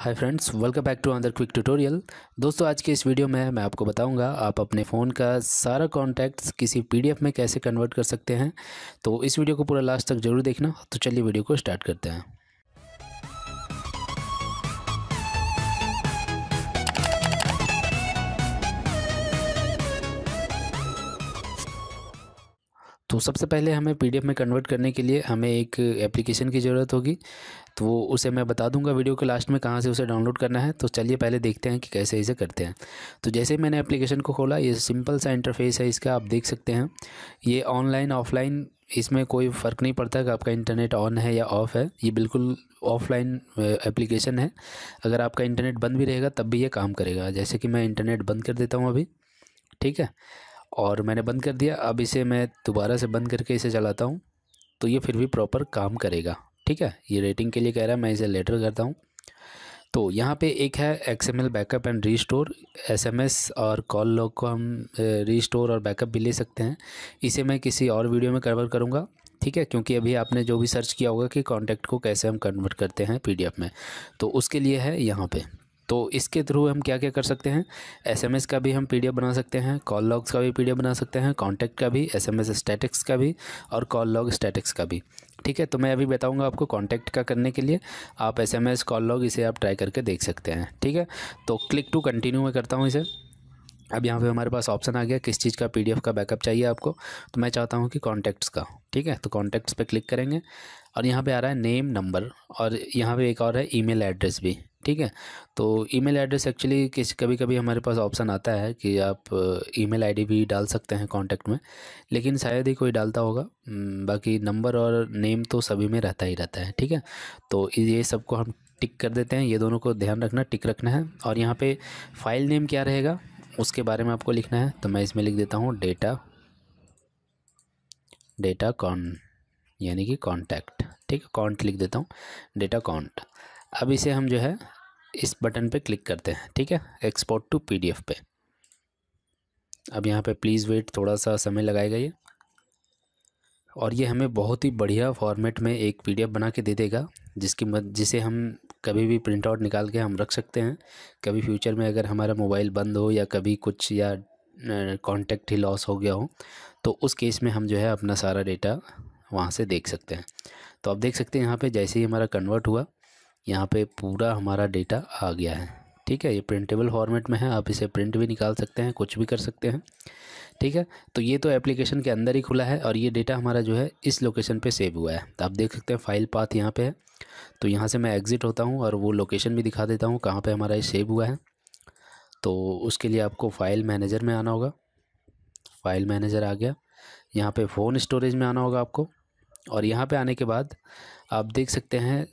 hi friends welcome back to अंदर quick tutorial दोस्तों आज के इस वीडियो में मैं आपको बताऊंगा आप अपने फ़ोन का सारा कॉन्टैक्ट्स किसी पीडीएफ में कैसे कन्वर्ट कर सकते हैं तो इस वीडियो को पूरा लास्ट तक जरूर देखना तो चलिए वीडियो को स्टार्ट करते हैं तो सबसे पहले हमें पीडीएफ में कन्वर्ट करने के लिए हमें एक एप्लीकेशन की ज़रूरत होगी तो वो उसे मैं बता दूंगा वीडियो के लास्ट में कहाँ से उसे डाउनलोड करना है तो चलिए पहले देखते हैं कि कैसे इसे करते हैं तो जैसे मैंने एप्लीकेशन को खोला ये सिंपल सा इंटरफेस है इसका आप देख सकते हैं ये ऑनलाइन ऑफलाइन इसमें कोई फ़र्क नहीं पड़ता कि आपका इंटरनेट ऑन है या ऑफ़ है ये बिल्कुल ऑफलाइन एप्लीकेशन है अगर आपका इंटरनेट बंद भी रहेगा तब भी ये काम करेगा जैसे कि मैं इंटरनेट बंद कर देता हूँ अभी ठीक है और मैंने बंद कर दिया अब इसे मैं दोबारा से बंद करके इसे चलाता हूँ तो ये फिर भी प्रॉपर काम करेगा ठीक है ये रेटिंग के लिए कह रहा है मैं इसे लेटर करता हूँ तो यहाँ पे एक है XML backup and restore SMS और कॉल लॉग को हम रीस्टोर और बैकअप भी ले सकते हैं इसे मैं किसी और वीडियो में कवर करूँगा ठीक है क्योंकि अभी आपने जो भी सर्च किया होगा कि कॉन्टैक्ट को कैसे हम कन्वर्ट करते हैं एफ़ में तो उसके लिए है यहाँ पर तो इसके थ्रू हम क्या क्या कर सकते हैं एसएमएस का भी हम पीडीएफ बना सकते हैं कॉल लॉग्स का भी पीडीएफ बना सकते हैं कॉन्टैक्ट का भी एसएमएस स्टैटिक्स का भी और कॉल लॉग स्टैटिक्स का भी ठीक है तो मैं अभी बताऊंगा आपको कॉन्टैक्ट का करने के लिए आप एसएमएस कॉल लॉग इसे आप ट्राई करके देख सकते हैं ठीक है तो क्लिक टू कंटिन्यू मैं करता हूँ इसे अब यहाँ पे हमारे पास ऑप्शन आ गया किस चीज़ का पीडीएफ का बैकअप चाहिए आपको तो मैं चाहता हूँ कि कॉन्टैक्ट्स का ठीक है तो कॉन्टैक्ट्स पे क्लिक करेंगे और यहाँ पे आ रहा है नेम नंबर और यहाँ पे एक और है ईमेल एड्रेस भी ठीक है तो ईमेल एड्रेस एक्चुअली किसी कभी कभी हमारे पास ऑप्शन आता है कि आप ईमेल आईडी भी डाल सकते हैं कांटेक्ट में लेकिन शायद ही कोई डालता होगा बाकी नंबर और नेम तो सभी में रहता ही रहता है ठीक है तो ये सबको हम टिक कर देते हैं ये दोनों को ध्यान रखना टिक रखना है और यहाँ पर फाइल नेम क्या रहेगा उसके बारे में आपको लिखना है तो मैं इसमें लिख देता हूँ डेटा डेटा कॉन यानी कि कॉन्टैक्ट ठीक है कॉन्ट लिख देता हूँ डेटा कॉन्ट अब इसे हम जो है इस बटन पे क्लिक करते हैं ठीक है एक्सपोर्ट टू पीडीएफ पे अब यहाँ पे प्लीज़ वेट थोड़ा सा समय लगाएगा ये और ये हमें बहुत ही बढ़िया फॉर्मेट में एक पीडीएफ बना के दे देगा जिसकी मद जिसे हम कभी भी प्रिंट आउट निकाल के हम रख सकते हैं कभी फ्यूचर में अगर हमारा मोबाइल बंद हो या कभी कुछ या कॉन्टेक्ट ही लॉस हो गया हो तो उस केस में हम जो है अपना सारा डेटा वहाँ से देख सकते हैं तो आप देख सकते हैं यहाँ पे जैसे ही हमारा कन्वर्ट हुआ यहाँ पे पूरा हमारा डेटा आ गया है ठीक है ये प्रिंटेबल फॉर्मेट में है आप इसे प्रिंट भी निकाल सकते हैं कुछ भी कर सकते हैं ठीक है तो ये तो एप्लीकेशन के अंदर ही खुला है और ये डेटा हमारा जो है इस लोकेशन पे सेव हुआ है तो आप देख सकते हैं फाइल पाथ यहाँ पे है तो यहाँ से मैं एग्ज़िट होता हूँ और वो लोकेशन भी दिखा देता हूँ कहाँ पर हमारा ये सेव हुआ है तो उसके लिए आपको फ़ाइल मैनेजर में आना होगा फ़ाइल मैनेजर आ गया यहाँ पर फ़ोन स्टोरेज में आना होगा आपको और यहाँ पर आने के बाद आप देख सकते हैं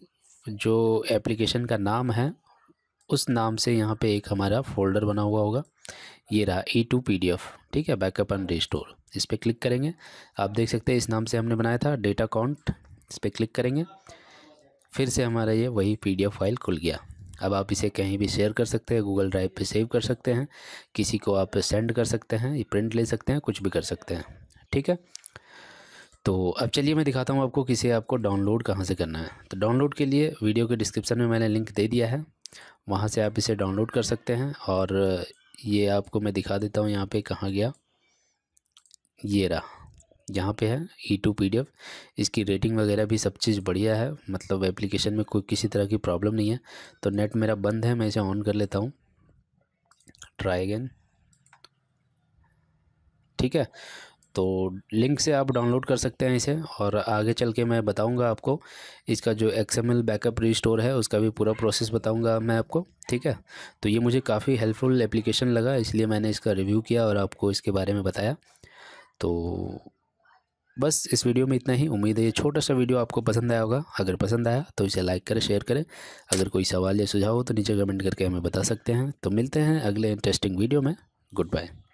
जो एप्लीकेशन का नाम है उस नाम से यहाँ पे एक हमारा फोल्डर बना हुआ होगा ये रहा ई टू पी ठीक है बैकअप एंड रिस्टोर इस पर क्लिक करेंगे आप देख सकते हैं इस नाम से हमने बनाया था डेटा काउंट इस पर क्लिक करेंगे फिर से हमारा ये वही पी फाइल खुल गया अब आप इसे कहीं भी शेयर कर सकते हैं गूगल ड्राइव पे सेव कर सकते हैं किसी को आप सेंड कर सकते हैं ये प्रिंट ले सकते हैं कुछ भी कर सकते हैं ठीक है तो अब चलिए मैं दिखाता हूँ आपको किसे आपको डाउनलोड कहाँ से करना है तो डाउनलोड के लिए वीडियो के डिस्क्रिप्शन में मैंने लिंक दे दिया है वहाँ से आप इसे डाउनलोड कर सकते हैं और ये आपको मैं दिखा देता हूँ यहाँ पे कहाँ गया ये रहा यहाँ पे है ई टू पी इसकी रेटिंग वगैरह भी सब चीज़ बढ़िया है मतलब एप्लीकेशन में कोई किसी तरह की प्रॉब्लम नहीं है तो नेट मेरा बंद है मैं इसे ऑन कर लेता हूँ ट्राई अगेन ठीक है तो लिंक से आप डाउनलोड कर सकते हैं इसे और आगे चल के मैं बताऊंगा आपको इसका जो एक्सएमएल बैकअप रिस्टोर है उसका भी पूरा प्रोसेस बताऊंगा मैं आपको ठीक है तो ये मुझे काफ़ी हेल्पफुल एप्लीकेशन लगा इसलिए मैंने इसका रिव्यू किया और आपको इसके बारे में बताया तो बस इस वीडियो में इतना ही उम्मीद है ये छोटा सा वीडियो आपको पसंद आया होगा अगर पसंद आया तो इसे लाइक करें शेयर करें अगर कोई सवाल या सुझाव हो तो नीचे कमेंट करके हमें बता सकते हैं तो मिलते हैं अगले इंटरेस्टिंग वीडियो में गुड बाय